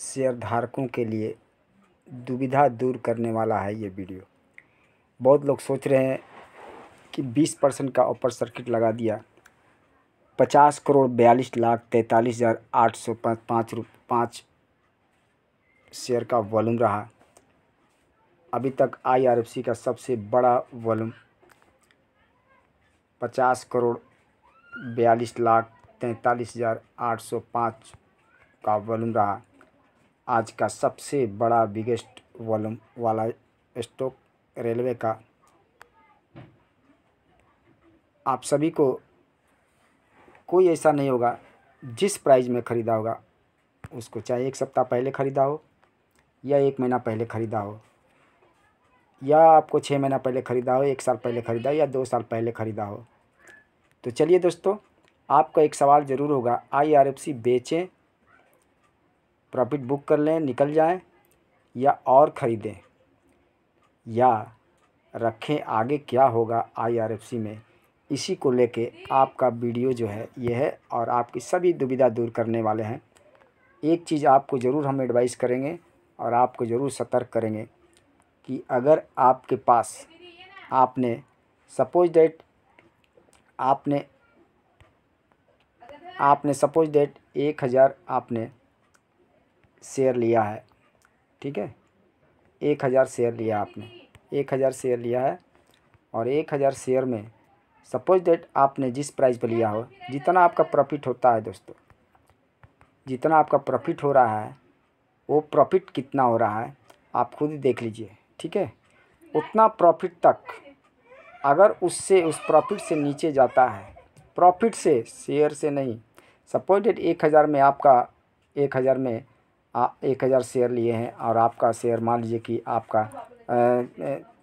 शेयरधारकों के लिए दुविधा दूर करने वाला है ये वीडियो बहुत लोग सोच रहे हैं कि 20 परसेंट का ऊपर सर्किट लगा दिया पचास करोड़ बयालीस लाख तैंतालीस हज़ार आठ सौ पाँच रुप पाँच शेयर का वॉल्यूम रहा अभी तक आई का सबसे बड़ा वॉल्यूम पचास करोड़ बयालीस लाख तैंतालीस हज़ार आठ सौ पाँच का वॉल्यूम रहा आज का सबसे बड़ा बिगेस्ट वॉलम वाला स्टॉक रेलवे का आप सभी को कोई ऐसा नहीं होगा जिस प्राइस में ख़रीदा होगा उसको चाहे एक सप्ताह पहले ख़रीदा हो या एक महीना पहले ख़रीदा हो या आपको छः महीना पहले ख़रीदा हो एक साल पहले ख़रीदा हो या दो साल पहले ख़रीदा हो तो चलिए दोस्तों आपका एक सवाल ज़रूर होगा आई बेचें प्रॉफिट बुक कर लें निकल जाएं या और ख़रीदें या रखें आगे क्या होगा आईआरएफसी में इसी को लेके आपका वीडियो जो है ये है और आपकी सभी दुविधा दूर करने वाले हैं एक चीज़ आपको ज़रूर हम एडवाइस करेंगे और आपको ज़रूर सतर्क करेंगे कि अगर आपके पास आपने सपोज डेट आपने आपने सपोज डेट एक हज़ार आपने शेयर लिया है ठीक है एक हज़ार शेयर लिया आपने एक हज़ार शेयर लिया है और एक हज़ार शेयर में सपोज डेट आपने जिस प्राइस पर लिया हो जितना आपका प्रॉफिट होता है दोस्तों जितना आपका प्रॉफिट हो रहा है वो प्रॉफिट कितना हो रहा है आप खुद देख लीजिए ठीक है उतना प्रॉफिट तक अगर उससे उस प्रॉफिट से नीचे जाता है प्रॉफिट से शेयर से नहीं सपोज डेट एक हज़ार में आपका एक हज़ार में एक हज़ार शेयर लिए हैं और आपका शेयर मान लीजिए कि आपका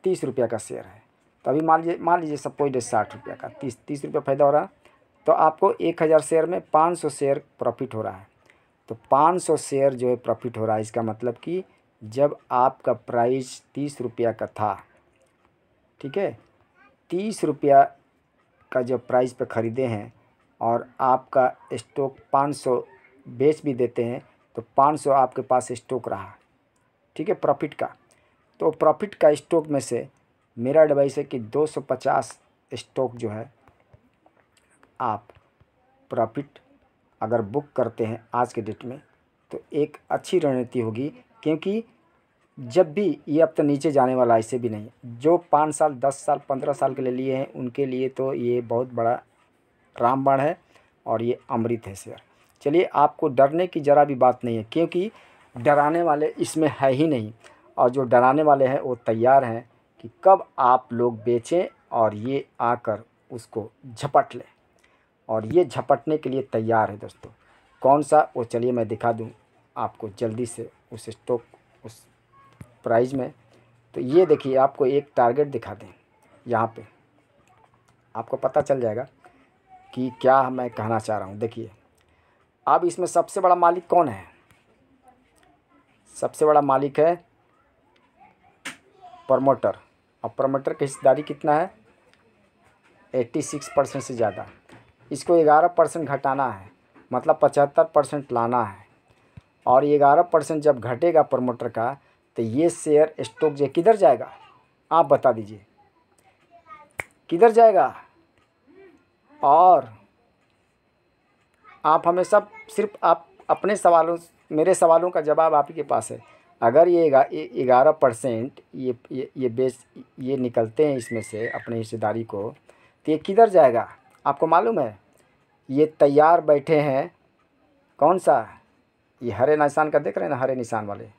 तीस रुपये का शेयर है तो अभी मान लीजिए मान लीजिए सपोज साठ रुपये का तीस तीस रुपये फ़ायदा हो रहा है तो आपको एक हज़ार शेयर में पाँच सौ शेयर प्रॉफिट हो रहा है तो पाँच सौ शेयर जो है प्रॉफिट हो रहा है इसका मतलब कि जब आपका प्राइस तीस रुपया का था ठीक है तीस रुपया का जब प्राइस पर ख़रीदे हैं और आपका स्टॉक पाँच सौ बेच भी देते हैं तो 500 आपके पास स्टॉक रहा ठीक है प्रॉफिट का तो प्रॉफिट का स्टॉक में से मेरा एडवाइस है कि 250 स्टॉक जो है आप प्रॉफिट अगर बुक करते हैं आज के डेट में तो एक अच्छी रणनीति होगी क्योंकि जब भी ये अब तो नीचे जाने वाला ऐसे भी नहीं जो पाँच साल दस साल पंद्रह साल के लिए लिए हैं उनके लिए तो ये बहुत बड़ा रामबाण है और ये अमृत है शेयर चलिए आपको डरने की ज़रा भी बात नहीं है क्योंकि डराने वाले इसमें है ही नहीं और जो डराने वाले हैं वो तैयार हैं कि कब आप लोग बेचें और ये आकर उसको झपट लें और ये झपटने के लिए तैयार है दोस्तों कौन सा वो चलिए मैं दिखा दूँ आपको जल्दी से उस स्टॉक उस प्राइज़ में तो ये देखिए आपको एक टारगेट दिखा दें यहाँ पे आपको पता चल जाएगा कि क्या मैं कहना चाह रहा हूँ देखिए अब इसमें सबसे बड़ा मालिक कौन है सबसे बड़ा मालिक है प्रमोटर और प्रमोटर की हिस्सेदारी कितना है एट्टी सिक्स परसेंट से ज़्यादा इसको ग्यारह परसेंट घटाना है मतलब पचहत्तर परसेंट लाना है और ये ग्यारह परसेंट जब घटेगा प्रमोटर का तो ये शेयर स्टॉक जो किधर जाएगा आप बता दीजिए किधर जाएगा और आप हमेशा सिर्फ आप अपने सवालों मेरे सवालों का जवाब आप के पास है अगर ये ग्यारह परसेंट ये ये ये बेच ये निकलते हैं इसमें से अपने हिस्सेदारी को तो ये किधर जाएगा आपको मालूम है ये तैयार बैठे हैं कौन सा ये हरे निशान का देख रहे हैं ना हरे निशान वाले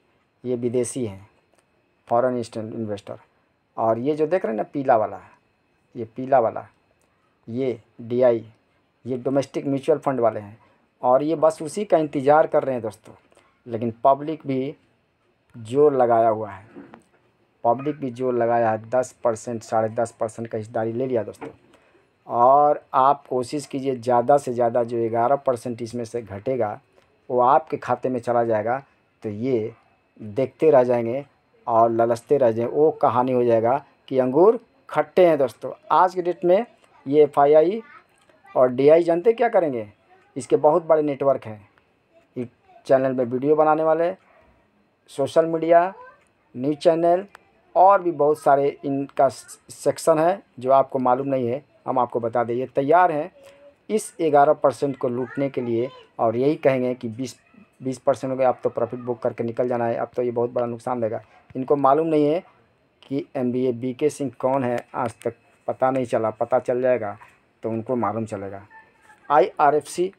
ये विदेशी हैं फॉरेन इन्वेस्टर और ये जो देख रहे हैं ना पीला वाला ये पीला वाला ये डीआई ये डोमेस्टिक म्यूचुअल फंड वाले हैं और ये बस उसी का इंतज़ार कर रहे हैं दोस्तों लेकिन पब्लिक भी जोर लगाया हुआ है पब्लिक भी जोर लगाया है दस परसेंट साढ़े दस परसेंट का हिस्सेदारी ले लिया दोस्तों और आप कोशिश कीजिए ज़्यादा से ज़्यादा जो ग्यारह परसेंट इसमें से घटेगा वो आपके खाते में चला जाएगा तो ये देखते रह जाएंगे और ललचते रह जाएंगे वो कहानी हो जाएगा कि अंगूर खट्टे हैं दोस्तों आज के डेट में ये एफ और डीआई जानते क्या करेंगे इसके बहुत बड़े नेटवर्क हैं इस चैनल में वीडियो बनाने वाले सोशल मीडिया न्यूज चैनल और भी बहुत सारे इनका सेक्शन है जो आपको मालूम नहीं है हम आपको बता दें ये तैयार हैं इस ग्यारह परसेंट को लूटने के लिए और यही कहेंगे कि बीस बीस परसेंट हो आप अब तो प्रॉफिट बुक करके निकल जाना है अब तो ये बहुत बड़ा नुकसान देगा इनको मालूम नहीं है कि M B A B K Singh कौन है आज तक पता नहीं चला पता चल जाएगा तो उनको मालूम चलेगा आईआरएफसी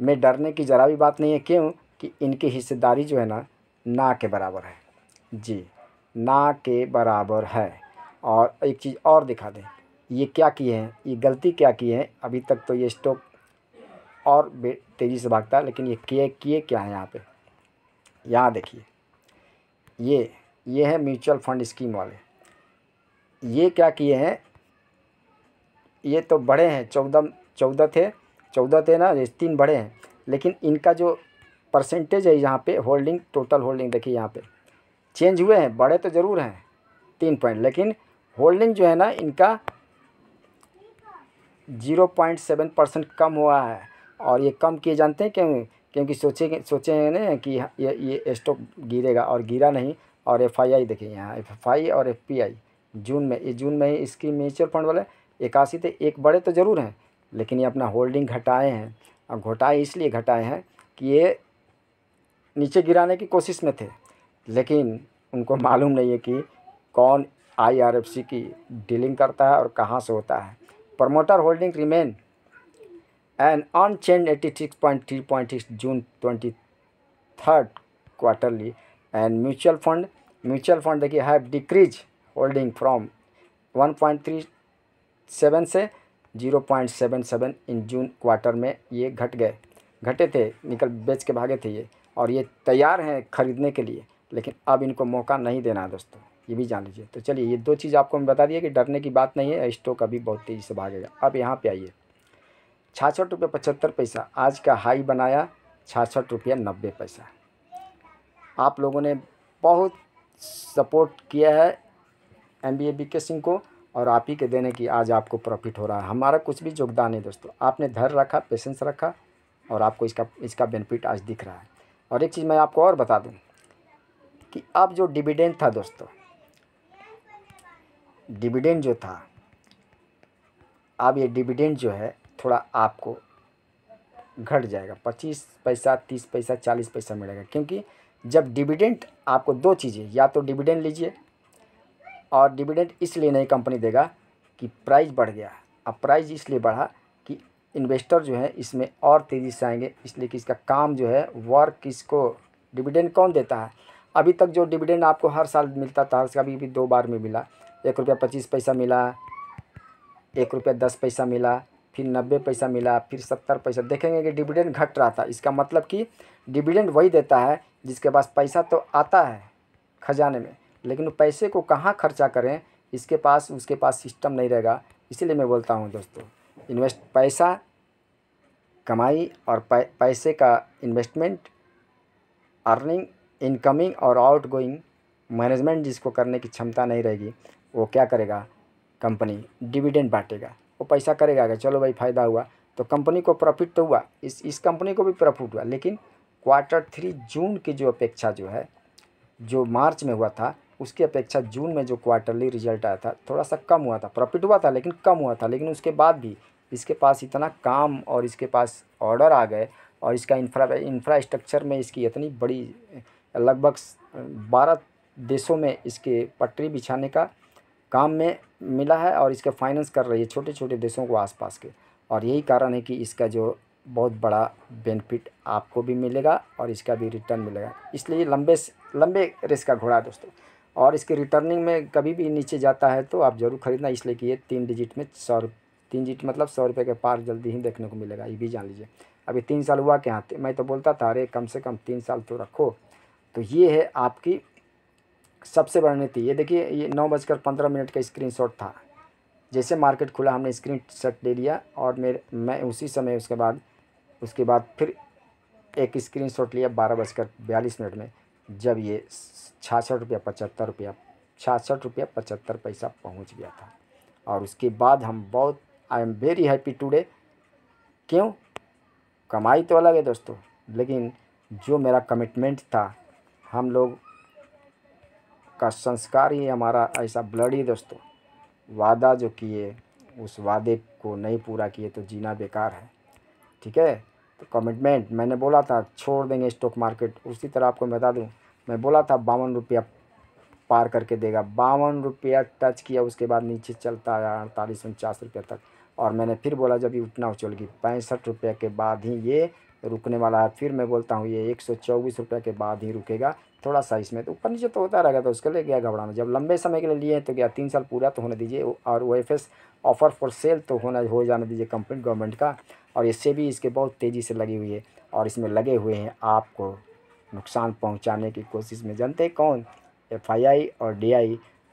में डरने की ज़रा भी बात नहीं है क्यों कि इनकी हिस्सेदारी जो है ना ना के बराबर है जी ना के बराबर है और एक चीज़ और दिखा दें ये क्या किए हैं ये गलती क्या किए हैं अभी तक तो ये स्टॉक और तेज़ी से भागता है लेकिन ये किए किए क्या है यहाँ पे यहाँ देखिए ये ये है म्यूचुअल फंड स्कीम वाले ये क्या किए हैं ये तो बड़े हैं चौदह चौदह थे चौदह थे ना ये तीन बड़े हैं लेकिन इनका जो परसेंटेज है यहाँ पे होल्डिंग टोटल होल्डिंग देखिए यहाँ पे चेंज हुए हैं बड़े तो ज़रूर हैं तीन पॉइंट लेकिन होल्डिंग जो है ना इनका जीरो पॉइंट सेवन परसेंट कम हुआ है और ये कम किए जानते हैं क्यों क्योंकि सोचे सोचे हैं ना कि ये ये स्टॉक गिरेगा और गिरा नहीं और एफ आई आई देखिए यहाँ एफ आई और एफ पी आई जून में ये जून में ही इसकी म्यूचुअल फंड वाले इक्यासी थे एक बड़े तो ज़रूर हैं लेकिन ये अपना होल्डिंग घटाए हैं और घटाए इसलिए घटाए हैं कि ये नीचे गिराने की कोशिश में थे लेकिन उनको मालूम नहीं है कि कौन आईआरएफसी की डीलिंग करता है और कहाँ से होता है promoter holding remain an unchange eighty six point three point six June twenty third quarterly end mutual fund mutual fund देखिए have decrease holding from one point three seven से zero point seven seven in June quarter में ये घट गए घटे थे निकल बेच के भागे थे ये और ये तैयार हैं ख़रीदने के लिए लेकिन अब इनको मौका नहीं देना है दोस्तों ये भी जान लीजिए तो चलिए ये दो चीज़ आपको मैं बता दिया कि डरने की बात नहीं है स्टॉक अभी बहुत तेज़ी से भागेगा अब यहाँ पे आइए छाछठ रुपये पचहत्तर पैसा आज का हाई बनाया छाछठ रुपये नब्बे पैसा आप लोगों ने बहुत सपोर्ट किया है M B A B K Singh को और आप ही के देने की आज आपको प्रॉफिट हो रहा है हमारा कुछ भी योगदान है दोस्तों आपने धर रखा पेशेंस रखा और आपको इसका इसका बेनिफिट आज दिख रहा है और एक चीज़ मैं आपको और बता दूँ कि अब जो डिविडेंड था दोस्तों डिविडेंड जो था अब ये डिविडेंड जो है थोड़ा आपको घट जाएगा पच्चीस पैसा तीस पैसा चालीस पैसा मिलेगा क्योंकि जब डिविडेंड आपको दो चीज़ें या तो डिविडेंड लीजिए और डिविडेंड इसलिए नहीं कंपनी देगा कि प्राइस बढ़ गया अब प्राइस इसलिए बढ़ा कि इन्वेस्टर जो है इसमें और तेज़ी से आएंगे इसलिए कि इसका काम जो है वर्क इसको डिविडेंड कौन देता है अभी तक जो डिविडेंड आपको हर साल मिलता था उसका अभी भी, भी दो बार में मिला एक रुपया पच्चीस पैसा मिला एक रुपया दस पैसा मिला फिर नब्बे पैसा मिला फिर सत्तर पैसा देखेंगे कि डिविडेंड घट रहा था इसका मतलब कि डिविडेंड वही देता है जिसके पास पैसा तो आता है खजाने में लेकिन पैसे को कहाँ खर्चा करें इसके पास उसके पास सिस्टम नहीं रहेगा इसीलिए मैं बोलता हूँ दोस्तों इन्वेस्ट पैसा कमाई और पैसे का इन्वेस्टमेंट अर्निंग इनकमिंग और आउट गोइंग मैनेजमेंट जिसको करने की क्षमता नहीं रहेगी वो क्या करेगा कंपनी डिविडेंड बांटेगा वो पैसा करेगा अगर चलो भाई फ़ायदा हुआ तो कंपनी को प्रॉफिट तो हुआ इस इस कंपनी को भी प्रॉफिट हुआ लेकिन क्वार्टर थ्री जून की जो अपेक्षा जो है जो मार्च में हुआ था उसकी अपेक्षा जून में जो क्वार्टरली रिजल्ट आया था थोड़ा सा कम हुआ था प्रॉफिट हुआ था लेकिन कम हुआ था लेकिन उसके बाद भी इसके पास इतना काम और इसके पास ऑर्डर आ गए और इसका इंफ्रा इंफ्रास्ट्रक्चर में इसकी इतनी बड़ी लगभग बारह देशों में इसके पटरी बिछाने का काम में मिला है और इसके फाइनेंस कर रही है छोटे छोटे देशों को आसपास के और यही कारण है कि इसका जो बहुत बड़ा बेनिफिट आपको भी मिलेगा और इसका भी रिटर्न मिलेगा इसलिए लंबे लंबे रेस का घोड़ा दोस्तों और इसके रिटर्निंग में कभी भी नीचे जाता है तो आप ज़रूर खरीदना इसलिए कि ये तीन डिजिट में सौ तीन डिजिट मतलब सौ रुपये के पार जल्दी ही देखने को मिलेगा ये भी जान लीजिए अभी तीन साल हुआ क्या हाँ, तो मैं तो बोलता था अरे कम से कम तीन साल तो रखो तो ये है आपकी सबसे बड़ी नीति ये देखिए ये नौ बजकर पंद्रह मिनट का स्क्रीन था जैसे मार्केट खुला हमने स्क्रीन शॉट ले लिया और मेरे मैं उसी समय उसके बाद उसके बाद फिर एक स्क्रीन शॉट लिया बारह बजकर बयालीस मिनट में जब ये छियासठ रुपया पचहत्तर रुपया छियासठ रुपया पचहत्तर पैसा पहुंच गया था और उसके बाद हम बहुत I am very happy today क्यों कमाई तो अलग है दोस्तों लेकिन जो मेरा कमिटमेंट था हम लोग का संस्कार ही हमारा ऐसा ब्लड ही दोस्तों वादा जो किए उस वादे को नहीं पूरा किए तो जीना बेकार है ठीक है तो कमिटमेंट मैंने बोला था छोड़ देंगे स्टॉक मार्केट उसी तरह आपको बता दूँ मैं बोला था बावन रुपया पार करके देगा बावन रुपया टच किया उसके बाद नीचे चलता आया अड़तालीस उनचास रुपये तक और मैंने फिर बोला जब ये उठना गई पैंसठ रुपये के बाद ही ये रुकने वाला है फिर मैं बोलता हूँ ये एक सौ चौबीस रुपये के बाद ही रुकेगा थोड़ा सा इसमें तो ऊपर नीचे तो होता रहेगा तो उसके लिए क्या घबराना जब लंबे समय के लिए लिए हैं तो क्या तीन साल पूरा तो होने दीजिए और वो F S offer for sale तो होना हो जाना दीजिए कंपनी गवर्नमेंट का और इससे भी इसके बहुत तेज़ी से लगी हुई है और इसमें लगे हुए हैं आपको नुकसान पहुँचाने की कोशिश में जानते कौन एफ और डी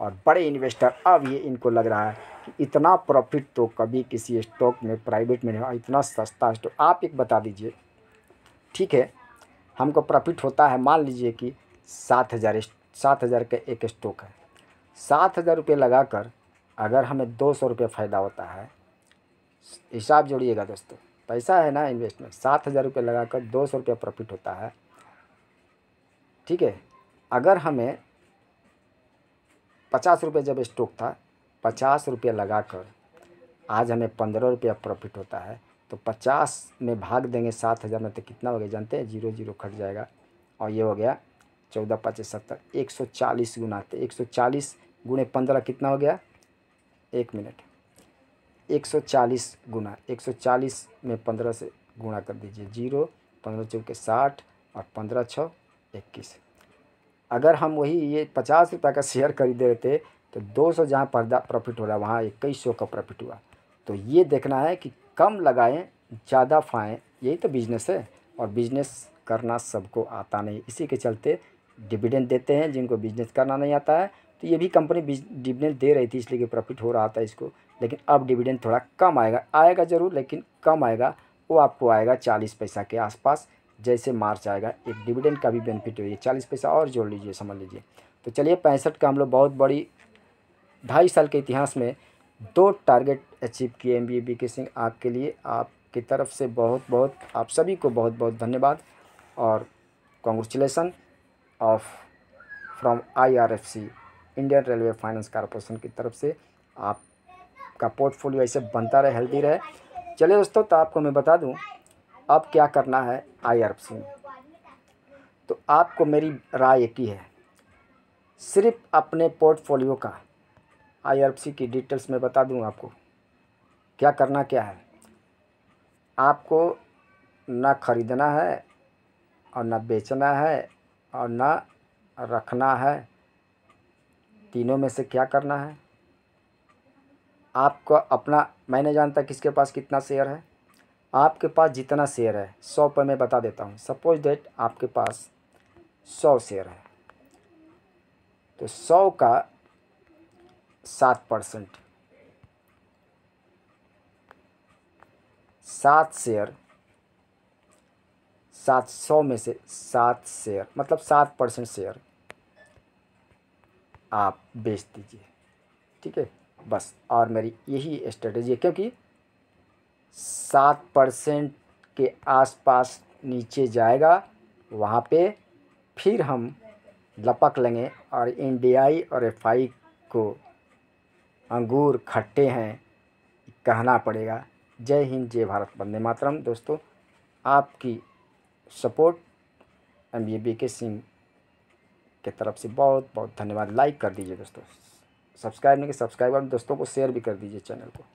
और बड़े इन्वेस्टर अब ये इनको लग रहा है कि इतना प्रॉफिट तो कभी किसी स्टॉक में प्राइवेट में नहीं हुआ इतना सस्ता स्टॉक आप एक बता दीजिए ठीक है हमको प्रॉफिट होता है मान लीजिए कि सात हज़ार सात हज़ार का एक स्टॉक है सात हज़ार रुपये लगा कर अगर हमें दो सौ रुपये फ़ायदा होता है हिसाब जोड़िएगा दोस्तों पैसा है ना इन्वेस्टमेंट सात हज़ार रुपये लगा कर दो सौ रुपया प्रॉफिट होता है ठीक है अगर हमें पचास रुपये जब स्टॉक था पचास रुपये लगा कर आज हमें पंद्रह रुपया प्रॉफिट होता है तो पचास में भाग देंगे सात हज़ार में तो कितना हो गया जानते हैं जीरो जीरो खट जाएगा और ये हो गया चौदह पाँच सत्तर एक सौ चालीस गुना एक सौ चालीस गुणे पंद्रह कितना हो गया एक मिनट एक सौ चालीस गुना एक सौ चालीस में पंद्रह से गुणा कर दीजिए जीरो पंद्रह चौके साठ और पंद्रह छः इक्कीस अगर हम वही ये पचास रुपये का शेयर खरीदे रहते तो दो सौ जहाँ पर्दा प्रॉफिट हो रहा है वहाँ इक्कीस सौ का प्रॉफिट हुआ तो ये देखना है कि कम लगाएं ज़्यादा फाएँ यही तो बिजनेस है और बिजनेस करना सबको आता नहीं इसी के चलते डिविडेंड देते हैं जिनको बिजनेस करना नहीं आता है तो ये भी कंपनी डिविडेंड दे रही थी इसलिए कि प्रॉफिट हो रहा था इसको लेकिन अब डिविडेंड थोड़ा कम आएगा आएगा ज़रूर लेकिन कम आएगा वो आपको आएगा चालीस पैसा के आसपास जैसे मार्च आएगा एक डिविडेंड का भी बेनिफिट होगी चालीस पैसा और जोड़ लीजिए समझ लीजिए तो चलिए पैंसठ का हम लोग बहुत बड़ी ढाई साल के इतिहास में दो टारगेट अचीव किए एम बी के सिंह आपके लिए आपकी तरफ से बहुत बहुत आप सभी को बहुत बहुत धन्यवाद और congratulation of from IRFC Indian railway finance corporation की तरफ से आपका पोर्टफोलियो ऐसे बनता रहे हेल्दी रहे चलिए दोस्तों तो आपको मैं बता दूं अब क्या करना है आईआरएफसी में तो आपको मेरी राय एक ही है सिर्फ अपने पोर्टफोलियो का आईआरएफसी की डिटेल्स में बता दूं आपको क्या करना क्या है आपको ना ख़रीदना है और ना बेचना है और ना रखना है तीनों में से क्या करना है आपका अपना मैं नहीं जानता किसके पास कितना शेयर है आपके पास जितना शेयर है सौ पर मैं बता देता हूँ सपोज डेट आपके पास सौ शेयर है तो सौ का सात परसेंट सात शेयर सात सौ में से सात शेयर मतलब सात परसेंट शेयर आप बेच दीजिए ठीक है बस और मेरी यही स्ट्रेटजी है क्योंकि सात परसेंट के आसपास नीचे जाएगा वहाँ पे फिर हम लपक लेंगे और एन और एफ को अंगूर खट्टे हैं कहना पड़ेगा जय हिंद जय भारत वंदे मातरम दोस्तों आपकी support M B B K Singh के तरफ से बहुत बहुत धन्यवाद लाइक कर दीजिए दोस्तों सब्सक्राइब नहीं कि सब्सक्राइब और दोस्तों को शेयर भी कर दीजिए चैनल को